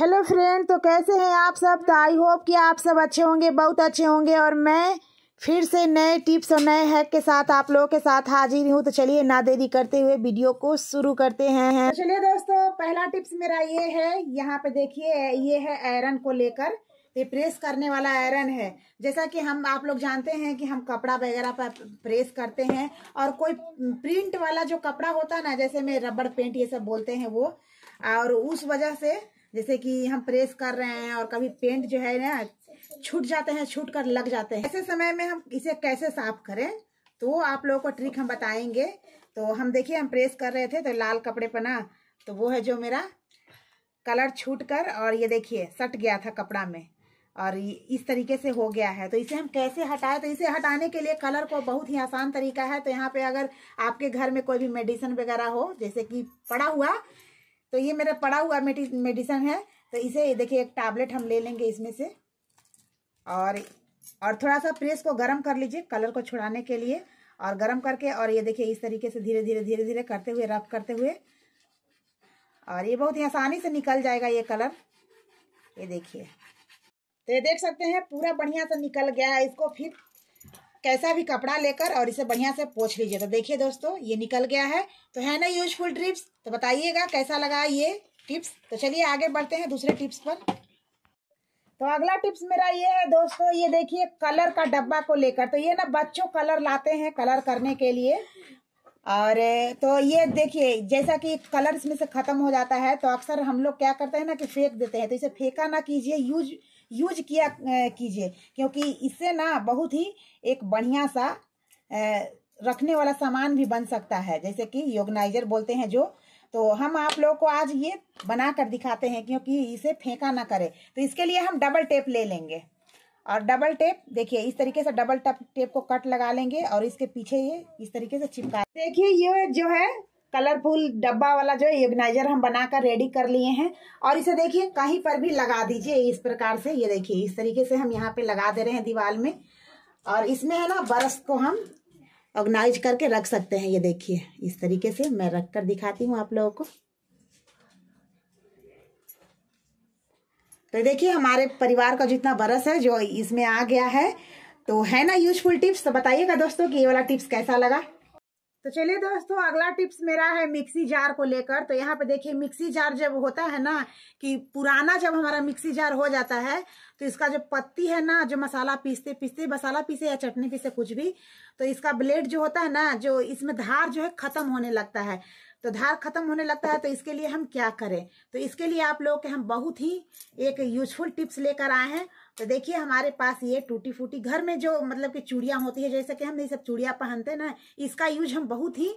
hello friend तो कैसे हैं आप सब तो आई होप कि आप सब अच्छे होंगे बहुत अच्छे होंगे और मैं फिर से नए टिप्स और नए हैक के साथ आप लोगों के साथ हाजिर हूँ तो चलिए ना देरी करते हुए वीडियो को शुरू करते हैं तो चलिए दोस्तों पहला टिप्स मेरा ये है यहाँ पे देखिए ये है आयरन को लेकर ये प्रेस करने वाला आयरन है जैसा कि हम आप लोग जानते हैं कि हम कपड़ा वगैरह पर प्रेस करते हैं और कोई प्रिंट वाला जो कपड़ा होता है ना जैसे में रबड़ पेंट ये सब बोलते हैं वो और उस वजह से जैसे कि हम प्रेस कर रहे हैं और कभी पेंट जो है ना छूट जाते हैं छूट कर लग जाते हैं ऐसे समय में हम इसे कैसे साफ करें तो आप लोगों को ट्रिक हम बताएंगे तो हम देखिए हम प्रेस कर रहे थे तो लाल कपड़े पर ना तो वो है जो मेरा कलर छूट कर और ये देखिए सट गया था कपड़ा में और इस तरीके से हो गया है तो इसे हम कैसे हटाएं तो इसे हटाने के लिए कलर को बहुत ही आसान तरीका है तो यहाँ पे अगर आपके घर में कोई भी मेडिसिन वगैरह हो जैसे कि पड़ा हुआ तो ये मेरा पड़ा हुआ मेडिसन है तो इसे देखिए एक टैबलेट हम ले लेंगे इसमें से और और थोड़ा सा प्रेस को गर्म कर लीजिए कलर को छुड़ाने के लिए और गर्म करके और ये देखिए इस तरीके से धीरे धीरे धीरे धीरे करते हुए रफ करते हुए और ये बहुत ही आसानी से निकल जाएगा ये कलर ये देखिए तो ये देख सकते हैं पूरा बढ़िया से निकल गया है इसको फिर कैसा भी कपड़ा लेकर और इसे बढ़िया से पोछ लीजिए तो देखिए दोस्तों ये निकल गया है तो है ना यूजफुल ट्रिप्स तो बताइएगा कैसा लगा ये टिप्स तो चलिए आगे बढ़ते हैं दूसरे टिप्स पर तो अगला टिप्स मेरा ये है दोस्तों ये देखिए कलर का डब्बा को लेकर तो ये ना बच्चों कलर लाते हैं कलर करने के लिए और तो ये देखिए जैसा कि कलर इसमें से ख़त्म हो जाता है तो अक्सर हम लोग क्या करते हैं ना कि फेंक देते हैं तो इसे फेंका ना कीजिए यूज यूज किया कीजिए क्योंकि इससे ना बहुत ही एक बढ़िया सा रखने वाला सामान भी बन सकता है जैसे कि योगनाइजर बोलते हैं जो तो हम आप लोगों को आज ये बना कर दिखाते हैं क्योंकि इसे फेंका ना करे तो इसके लिए हम डबल टेप ले लेंगे और डबल टेप देखिए इस तरीके से डबल टेप को कट लगा लेंगे और इसके पीछे ये इस तरीके से चिपका देखिए ये जो है कलरफुल डब्बा वाला जो है ऑर्गेनाइजर हम बनाकर रेडी कर लिए हैं और इसे देखिए कहीं पर भी लगा दीजिए इस प्रकार से ये देखिए इस तरीके से हम यहाँ पे लगा दे रहे हैं दीवार में और इसमें है ना बरस को हम ऑर्गेनाइज करके रख सकते हैं ये देखिए इस तरीके से मैं रख कर दिखाती हूँ आप लोगों को तो देखिए हमारे परिवार का जितना बरस है जो इसमें आ गया है तो है ना यूजफुल टिप्स तो बताइएगा दोस्तों कि ये वाला टिप्स कैसा लगा तो चलिए दोस्तों अगला टिप्स मेरा है मिक्सी जार को लेकर तो यहाँ पे देखिए मिक्सी जार जब होता है ना कि पुराना जब हमारा मिक्सी जार हो जाता है तो इसका जो पत्ती है ना जो मसाला पीसते पीसते मसाला पीसे या चटनी पीसे कुछ भी तो इसका ब्लेड जो होता है ना जो इसमें धार जो है खत्म होने लगता है तो धार खत्म होने लगता है तो इसके लिए हम क्या करें तो इसके लिए आप लोगों के हम बहुत ही एक यूजफुल टिप्स लेकर आए हैं तो देखिए हमारे पास ये टूटी फूटी घर में जो मतलब कि चूड़ियाँ होती है जैसे कि हम ये सब चूड़िया पहनते ना इसका यूज हम बहुत ही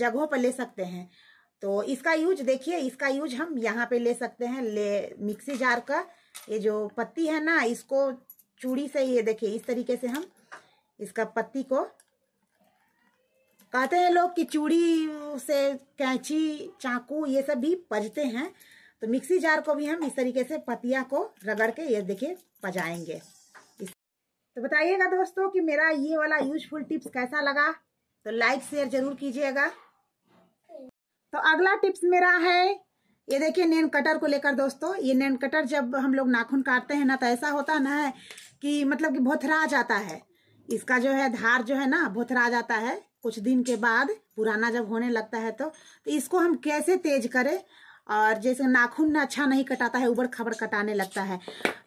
जगहों पर ले सकते हैं तो इसका यूज देखिए इसका यूज हम यहाँ पे ले सकते हैं ले मिक्सी जार का ये जो पत्ती है ना इसको चूड़ी से ये देखिए इस तरीके से हम इसका पत्ती को कहते हैं लोग कि चूड़ी से कैंची चाकू ये सब भी पजते हैं तो मिक्सी जार को भी हम इस तरीके से पतिया को रगड़ के ये देखिए पजाएंगे तो बताइएगा दोस्तों कि मेरा ये वाला यूजफुल टिप्स कैसा लगा तो लाइक शेयर जरूर कीजिएगा तो अगला टिप्स मेरा है ये देखिए नैन कटर को लेकर दोस्तों ये नैन कटर जब हम लोग नाखून काटते हैं ना तो ऐसा होता ना है कि मतलब कि भुथरा जाता है इसका जो है धार जो है ना भुथरा जाता है कुछ दिन के बाद पुराना जब होने लगता है तो, तो इसको हम कैसे तेज करें और जैसे नाखून अच्छा नहीं कटाता है उबड़ खबड़ कटाने लगता है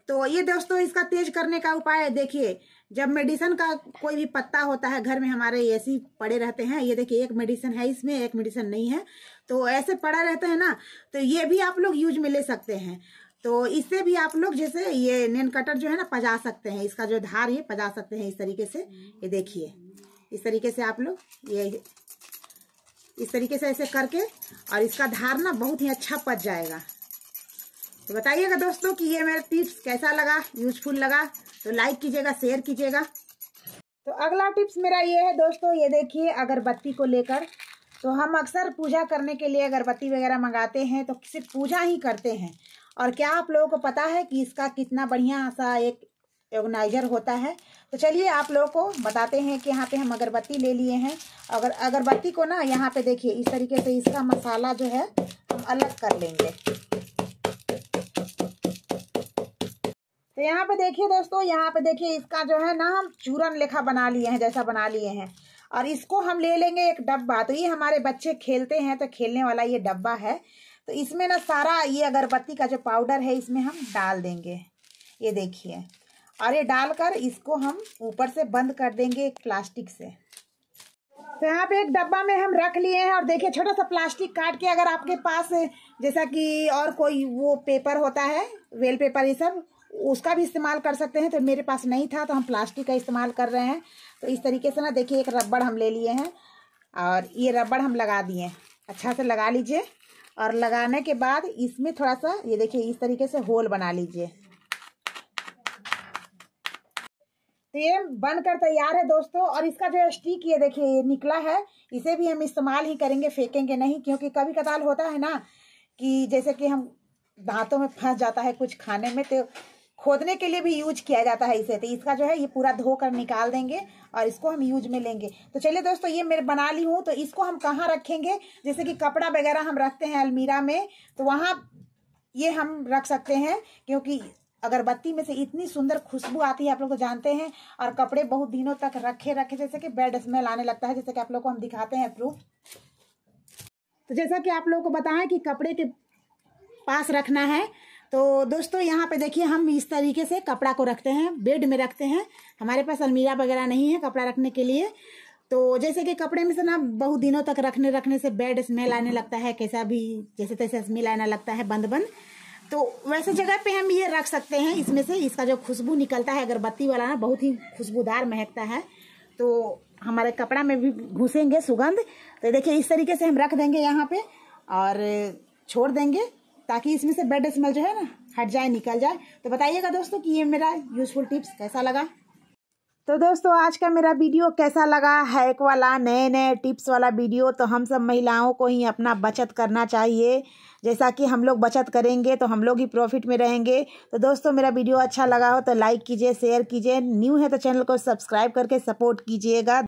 तो ये दोस्तों इसका तेज करने का उपाय देखिए जब मेडिसिन का कोई भी पत्ता होता है घर में हमारे ऐसे पड़े रहते हैं ये देखिए एक मेडिसिन है इसमें एक मेडिसिन नहीं है तो ऐसे पड़ा रहता है ना तो ये भी आप लोग यूज में ले सकते हैं तो इससे भी आप लोग जैसे ये नेन कटर जो है ना पजा सकते हैं इसका जो धार ये पजा सकते हैं इस तरीके से ये देखिए इस तरीके से आप लोग ये इस तरीके से ऐसे करके और इसका धार ना बहुत ही अच्छा पच जाएगा तो बताइएगा दोस्तों कि ये मेरा टिप्स कैसा लगा यूजफुल लगा तो लाइक कीजिएगा शेयर कीजिएगा तो अगला टिप्स मेरा ये है दोस्तों ये देखिए अगरबत्ती को लेकर तो हम अक्सर पूजा करने के लिए अगरबत्ती वगैरह मंगाते हैं तो सिर्फ पूजा ही करते हैं और क्या आप लोगों को पता है कि इसका कितना बढ़िया सा एक ऑर्गेनाइजर होता है तो चलिए आप लोगों को बताते हैं कि यहाँ पे हम अगरबत्ती ले लिए हैं अगर अगरबत्ती को ना यहाँ पे देखिए इस तरीके से इसका मसाला जो है हम अलग कर लेंगे तो यहाँ पे देखिए दोस्तों यहाँ पे देखिए इसका जो है ना हम चूरन लेखा बना लिए हैं जैसा बना लिए हैं और इसको हम ले लेंगे एक डब्बा तो ये हमारे बच्चे खेलते हैं तो खेलने वाला ये डब्बा है तो इसमें ना सारा ये अगरबत्ती का जो पाउडर है इसमें हम डाल देंगे ये देखिए और ये डालकर इसको हम ऊपर से बंद कर देंगे एक प्लास्टिक से तो यहाँ पे एक डब्बा में हम रख लिए हैं और देखिए छोटा सा प्लास्टिक काट के अगर आपके पास जैसा कि और कोई वो पेपर होता है वेल पेपर ये सब उसका भी इस्तेमाल कर सकते हैं तो मेरे पास नहीं था तो हम प्लास्टिक का इस्तेमाल कर रहे हैं तो इस तरीके से ना देखिए एक रबड़ हम ले लिए हैं और ये रबड़ हम लगा दिए अच्छा से लगा लीजिए और लगाने के बाद इसमें थोड़ा सा ये देखिए इस तरीके से होल बना लीजिए तो ये बनकर तैयार है दोस्तों और इसका जो स्टिक ये देखिए ये निकला है इसे भी हम इस्तेमाल ही करेंगे फेंकेंगे नहीं क्योंकि कभी कदाल होता है ना कि जैसे कि हम दांतों में फंस जाता है कुछ खाने में तो खोदने के लिए भी यूज किया जाता है इसे तो इसका जो है ये पूरा धोकर निकाल देंगे और इसको हम यूज में लेंगे तो चलिए दोस्तों ये मैं बना ली हूँ तो इसको हम कहाँ रखेंगे जैसे कि कपड़ा वगैरह हम रखते हैं अलमीरा में तो वहाँ ये हम रख सकते हैं क्योंकि अगरबत्ती में से इतनी सुंदर खुशबू आती है आप लोग तो जानते हैं और कपड़े बहुत दिनों तक रखे रखे जैसे कि बेड स्मेल आने लगता है जैसे कि आप लोग को हम दिखाते हैं प्रूफ तो जैसा कि आप लोग को बताएं कि कपड़े के पास रखना है तो दोस्तों यहाँ पे देखिए हम इस तरीके से कपड़ा को रखते हैं बेड में रखते हैं हमारे पास अलमीरा वगैरह नहीं है कपड़ा रखने के लिए तो जैसे कि कपड़े में से ना बहुत दिनों तक रखने रखने से बेड स्मेल आने लगता है कैसा भी जैसे तैसे स्मेल आने लगता है बंद बंद तो वैसे जगह पे हम ये रख सकते हैं इसमें से इसका जो खुशबू निकलता है अगरबत्ती वाला ना बहुत ही खुशबूदार महकता है तो हमारे कपड़ा में भी घुसेंगे सुगंध तो देखिए इस तरीके से हम रख देंगे यहाँ पे और छोड़ देंगे ताकि इसमें से बेड स्मेल जो है ना हट जाए निकल जाए तो बताइएगा दोस्तों कि ये मेरा यूजफुल टिप्स कैसा लगा तो दोस्तों आज का मेरा वीडियो कैसा लगा हैक वाला नए नए टिप्स वाला वीडियो तो हम सब महिलाओं को ही अपना बचत करना चाहिए जैसा कि हम लोग बचत करेंगे तो हम लोग ही प्रॉफिट में रहेंगे तो दोस्तों मेरा वीडियो अच्छा लगा हो तो लाइक कीजिए शेयर कीजिए न्यू है तो चैनल को सब्सक्राइब करके सपोर्ट कीजिएगा